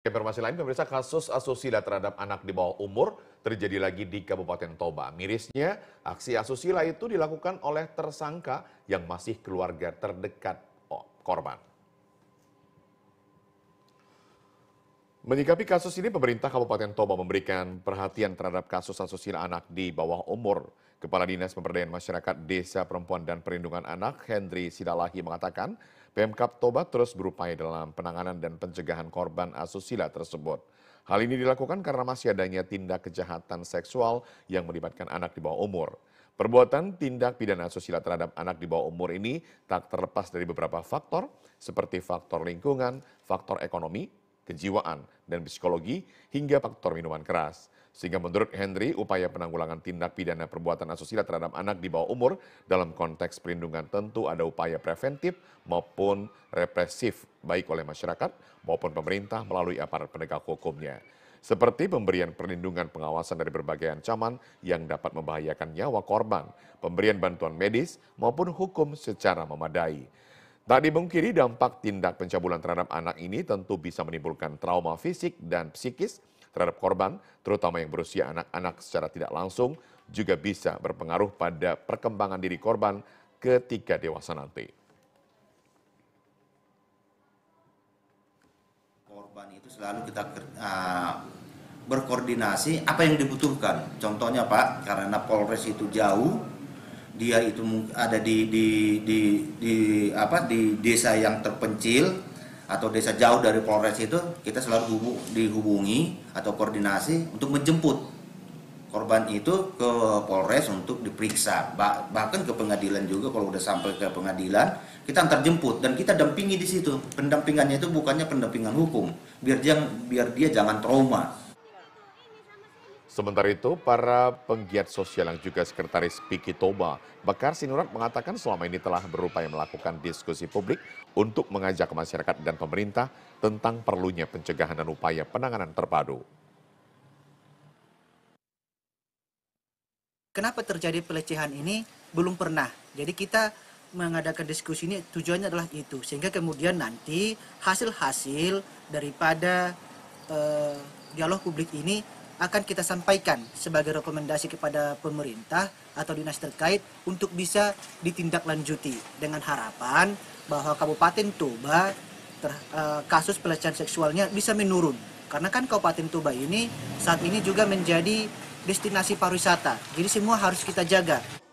Informasi lain, pemirsa kasus asusila terhadap anak di bawah umur terjadi lagi di Kabupaten Toba. Mirisnya, aksi asusila itu dilakukan oleh tersangka yang masih keluarga terdekat korban. Menyikapi kasus ini, pemerintah Kabupaten Toba memberikan perhatian terhadap kasus asusila anak di bawah umur. Kepala Dinas Pemberdayaan Masyarakat Desa Perempuan dan Perlindungan Anak, Hendri Sidalahi mengatakan, Pemkap Toba terus berupaya dalam penanganan dan pencegahan korban asusila tersebut. Hal ini dilakukan karena masih adanya tindak kejahatan seksual yang melibatkan anak di bawah umur. Perbuatan tindak pidana asusila terhadap anak di bawah umur ini tak terlepas dari beberapa faktor, seperti faktor lingkungan, faktor ekonomi, kejiwaan, dan psikologi, hingga faktor minuman keras. Sehingga menurut Henry, upaya penanggulangan tindak pidana perbuatan asusila terhadap anak di bawah umur dalam konteks perlindungan tentu ada upaya preventif maupun represif baik oleh masyarakat maupun pemerintah melalui aparat penegak hukumnya seperti pemberian perlindungan pengawasan dari berbagai ancaman yang dapat membahayakan nyawa korban, pemberian bantuan medis maupun hukum secara memadai. Tak dimungkiri dampak tindak pencabulan terhadap anak ini tentu bisa menimbulkan trauma fisik dan psikis terhadap korban, terutama yang berusia anak-anak secara tidak langsung, juga bisa berpengaruh pada perkembangan diri korban ketika dewasa nanti. Korban itu selalu kita uh, berkoordinasi apa yang dibutuhkan. Contohnya Pak, karena Polres itu jauh, dia itu ada di di di, di apa di desa yang terpencil atau desa jauh dari Polres itu kita selalu dihubungi atau koordinasi untuk menjemput korban itu ke Polres untuk diperiksa bahkan ke pengadilan juga kalau udah sampai ke pengadilan kita antar jemput dan kita dampingi di situ pendampingannya itu bukannya pendampingan hukum biar dia biar dia jangan trauma Sementara itu, para penggiat sosial yang juga sekretaris Piki Toba, Bakar Sinurat mengatakan selama ini telah berupaya melakukan diskusi publik untuk mengajak masyarakat dan pemerintah tentang perlunya pencegahan dan upaya penanganan terpadu. Kenapa terjadi pelecehan ini? Belum pernah. Jadi kita mengadakan diskusi ini tujuannya adalah itu. Sehingga kemudian nanti hasil-hasil daripada eh, dialog publik ini akan kita sampaikan sebagai rekomendasi kepada pemerintah atau dinas terkait untuk bisa ditindaklanjuti dengan harapan bahwa Kabupaten Toba ter, uh, kasus pelecehan seksualnya bisa menurun karena kan Kabupaten Toba ini saat ini juga menjadi destinasi pariwisata jadi semua harus kita jaga